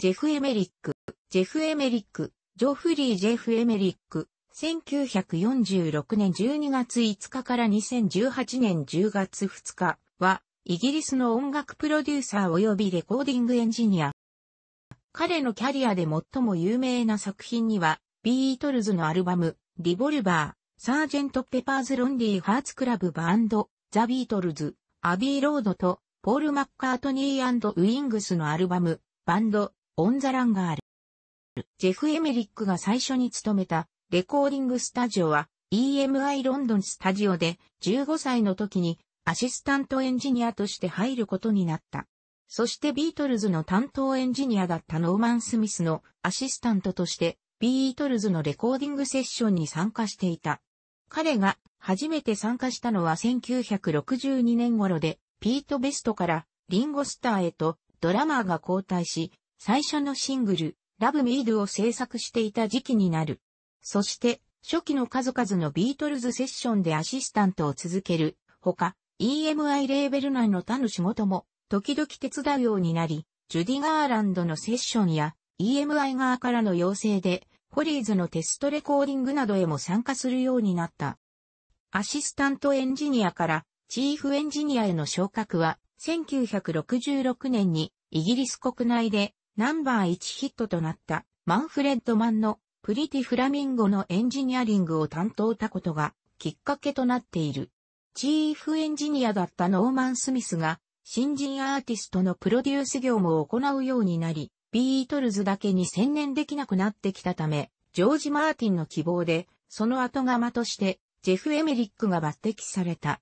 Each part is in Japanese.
ジェフ・エメリック、ジェフ・エメリック、ジョフリー・ジェフ・エメリック、1946年12月5日から2018年10月2日は、イギリスの音楽プロデューサー及びレコーディングエンジニア。彼のキャリアで最も有名な作品には、ビートルズのアルバム、リボルバー、サージェント・ペパーズ・ロンリー・ハーツ・クラブ・バンド、ザ・ビートルズ、アビー・ロードと、ポール・マッカートニーウィングスのアルバム、バンド、オンザランがある。ジェフ・エメリックが最初に勤めたレコーディングスタジオは EMI ロンドンスタジオで15歳の時にアシスタントエンジニアとして入ることになった。そしてビートルズの担当エンジニアだったノーマン・スミスのアシスタントとしてビートルズのレコーディングセッションに参加していた。彼が初めて参加したのは1962年頃でピート・ベストからリンゴスターへとドラマーが交代し最初のシングル、Love Me d を制作していた時期になる。そして、初期の数々のビートルズセッションでアシスタントを続ける、ほか、EMI レーベル内の他の仕事も、時々手伝うようになり、ジュディ・ガーランドのセッションや、EMI 側からの要請で、ホリーズのテストレコーディングなどへも参加するようになった。アシスタントエンジニアからチーフエンジニアへの昇格は1966年にイギリス国内でナンバー1ヒットとなったマンフレッドマンのプリティフラミンゴのエンジニアリングを担当たことがきっかけとなっている。チーフエンジニアだったノーマン・スミスが新人アーティストのプロデュース業務を行うようになり、ビートルズだけに専念できなくなってきたため、ジョージ・マーティンの希望で、その後釜として、ジェフ・エメリックが抜擢された。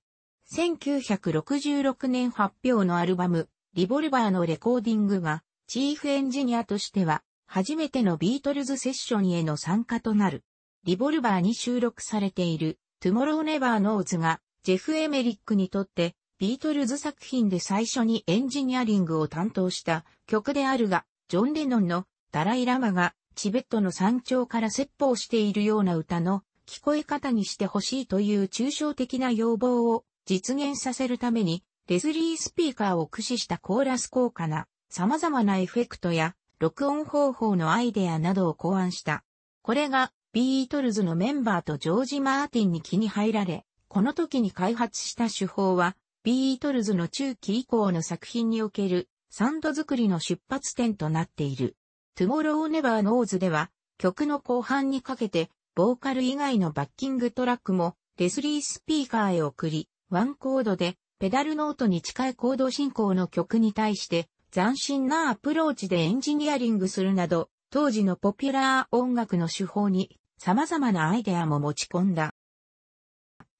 1966年発表のアルバム、リボルバーのレコーディングが、チーフエンジニアとしては、初めてのビートルズセッションへの参加となる。リボルバーに収録されている、トゥモローネバーノーズが、ジェフ・エメリックにとって、ビートルズ作品で最初にエンジニアリングを担当した曲であるが、ジョン・レノンのダライ・ラマがチベットの山頂から説法しているような歌の聞こえ方にしてほしいという抽象的な要望を実現させるために、レズリースピーカーを駆使したコーラス効果な様々なエフェクトや録音方法のアイデアなどを考案した。これがビートルズのメンバーとジョージ・マーティンに気に入られ、この時に開発した手法は、ビートルズの中期以降の作品におけるサンド作りの出発点となっている。トゥモロー・ネバー・ノーズでは、曲の後半にかけて、ボーカル以外のバッキングトラックも、レスリースピーカーへ送り、ワンコードで、ペダルノートに近いコード進行の曲に対して、斬新なアプローチでエンジニアリングするなど、当時のポピュラー音楽の手法に様々なアイデアも持ち込んだ。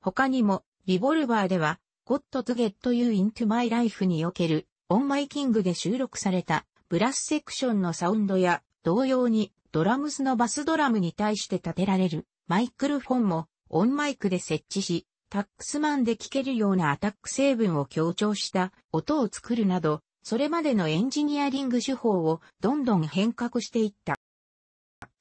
他にも、リボルバーでは、God to Get You Into My Life における、オンマイキングで収録された、ブラスセクションのサウンドや、同様に、ドラムスのバスドラムに対して立てられる、マイクルフォンも、オンマイクで設置し、タックスマンで聴けるようなアタック成分を強調した音を作るなど、それまでのエンジニアリング手法をどんどん変革していった。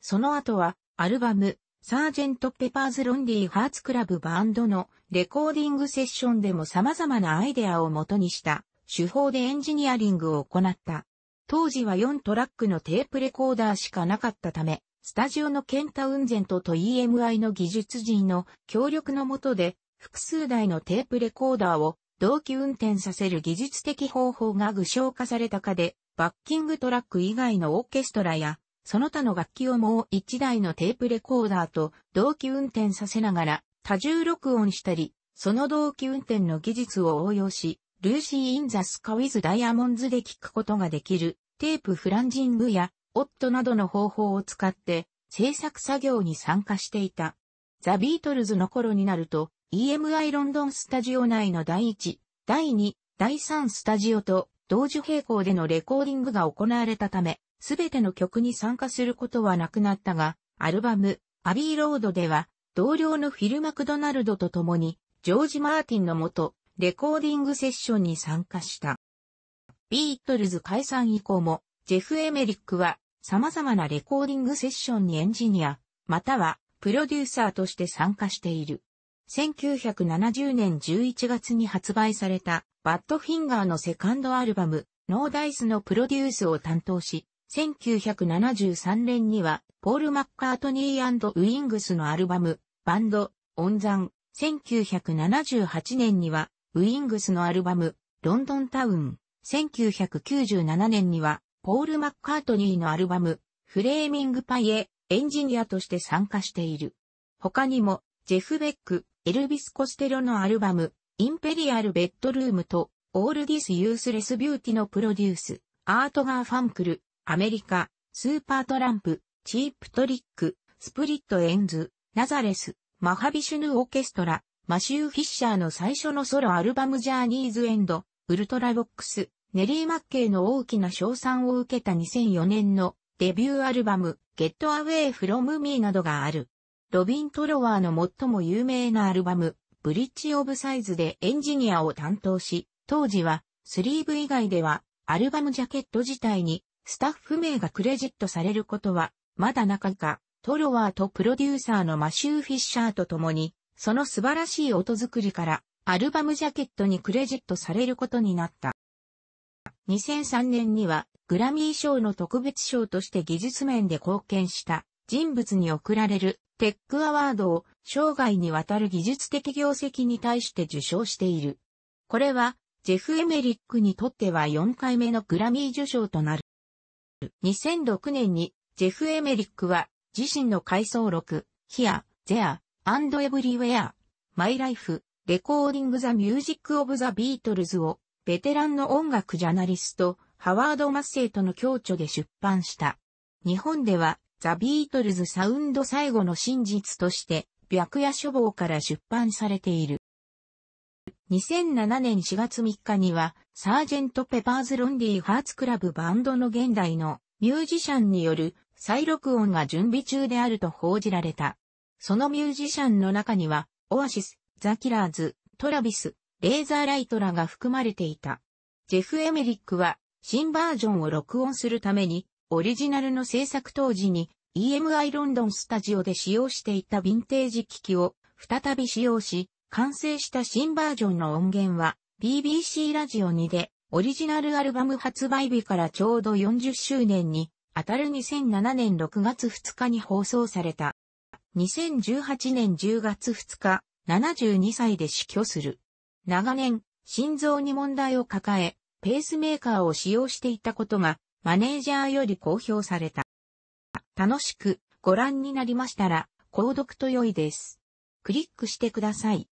その後は、アルバム、サージェント・ペパーズ・ロンリー・ハーツ・クラブ・バンドのレコーディングセッションでも様々なアイデアを元にした手法でエンジニアリングを行った。当時は4トラックのテープレコーダーしかなかったため、スタジオのケンタ・ウンゼントと EMI の技術陣の協力のもとで、複数台のテープレコーダーを同期運転させる技術的方法が具象化されたかで、バッキングトラック以外のオーケストラや、その他の楽器をもう一台のテープレコーダーと同期運転させながら多重録音したり、その同期運転の技術を応用し、ルーシー・イン・ザ・スカ・ウィズ・ダイヤモンズで聞くことができるテープフランジングやオットなどの方法を使って制作作業に参加していた。ザ・ビートルズの頃になると、EMI ロンドンスタジオ内の第1、第2、第3スタジオと同時並行でのレコーディングが行われたため、すべての曲に参加することはなくなったが、アルバム、アビーロードでは、同僚のフィル・マクドナルドと共に、ジョージ・マーティンのもと、レコーディングセッションに参加した。ビートルズ解散以降も、ジェフ・エメリックは、様々なレコーディングセッションにエンジニア、または、プロデューサーとして参加している。1970年11月に発売されたバッドフィンガーのセカンドアルバム、ノーダイスのプロデュースを担当し、1973年には、ポール・マッカートニーウィングスのアルバム、バンド、オンザン、1978年には、ウィングスのアルバム、ロンドンタウン、1997年には、ポール・マッカートニーのアルバム、フレーミングパイへエンジニアとして参加している。他にも、ジェフ・ベック、エルビス・コステロのアルバム、インペリアル・ベッドルームと、オールディス・ユースレス・ビューティのプロデュース、アートガー・ファンクル、アメリカ、スーパートランプ、チープトリック、スプリット・エンズ、ナザレス、マハビシュヌ・オーケストラ、マシュー・フィッシャーの最初のソロアルバムジャーニーズ・エンド、ウルトラボックス、ネリー・マッケイの大きな賞賛を受けた2004年のデビューアルバム、ゲットアウェイ・フロム・ミーなどがある。ロビン・トロワーの最も有名なアルバム、ブリッジ・オブ・サイズでエンジニアを担当し、当時はスリーブ以外ではアルバムジャケット自体にスタッフ名がクレジットされることはまだなかった。トロワーとプロデューサーのマシュー・フィッシャーと共に、その素晴らしい音作りからアルバムジャケットにクレジットされることになった。2003年にはグラミー賞の特別賞として技術面で貢献した人物に贈られるテックアワードを生涯にわたる技術的業績に対して受賞している。これは、ジェフ・エメリックにとっては4回目のグラミー受賞となる。2006年に、ジェフ・エメリックは、自身の回想録、Here, There, and Everywhere, My Life, Recording the Music of the Beatles を、ベテランの音楽ジャーナリスト、ハワード・マッセイとの共著で出版した。日本では、ザ・ビートルズ・サウンド最後の真実として、白夜書房から出版されている。2007年4月3日には、サージェント・ペパーズ・ロンディ・ハーツクラブバンドの現代のミュージシャンによる再録音が準備中であると報じられた。そのミュージシャンの中には、オアシス、ザ・キラーズ、トラビス、レーザーライトらが含まれていた。ジェフ・エメリックは、新バージョンを録音するために、オリジナルの制作当時に EMI ロンドンスタジオで使用していたヴィンテージ機器を再び使用し、完成した新バージョンの音源は BBC ラジオ2でオリジナルアルバム発売日からちょうど40周年に当たる2007年6月2日に放送された。2018年10月2日、72歳で死去する。長年、心臓に問題を抱え、ペースメーカーを使用していたことがマネージャーより公表された。楽しくご覧になりましたら、購読と良いです。クリックしてください。